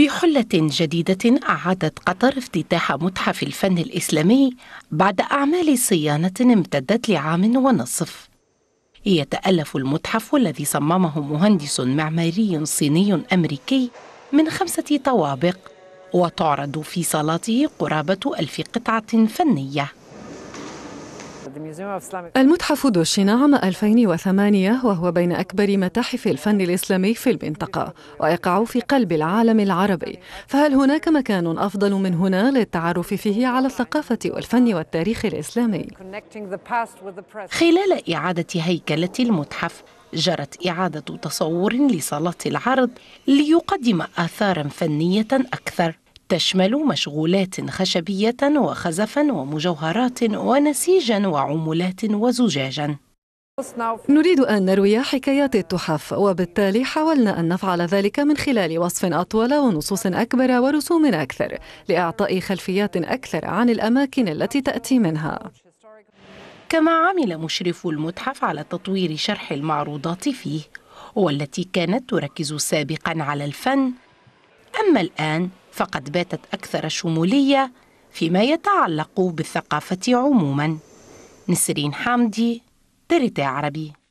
بحلة جديدة أعادت قطر افتتاح متحف الفن الإسلامي بعد أعمال صيانة امتدت لعام ونصف. يتألف المتحف الذي صممه مهندس معماري صيني أمريكي من خمسة طوابق وتعرض في صالاته قرابة ألف قطعة فنية المتحف دشن عام 2008 وهو بين أكبر متاحف الفن الإسلامي في المنطقة ويقع في قلب العالم العربي فهل هناك مكان أفضل من هنا للتعرف فيه على الثقافة والفن والتاريخ الإسلامي؟ خلال إعادة هيكلة المتحف جرت إعادة تصور لصالات العرض ليقدم آثارا فنية أكثر تشمل مشغولات خشبية وخزفا ومجوهرات ونسيجا وعملات وزجاجا نريد أن نروي حكايات التحف وبالتالي حاولنا أن نفعل ذلك من خلال وصف أطول ونصوص أكبر ورسوم أكثر لإعطاء خلفيات أكثر عن الأماكن التي تأتي منها كما عمل مشرف المتحف على تطوير شرح المعروضات فيه والتي كانت تركز سابقا على الفن أما الآن فقد باتت أكثر شمولية فيما يتعلق بالثقافة عموما نسرين حامدي تريتي عربي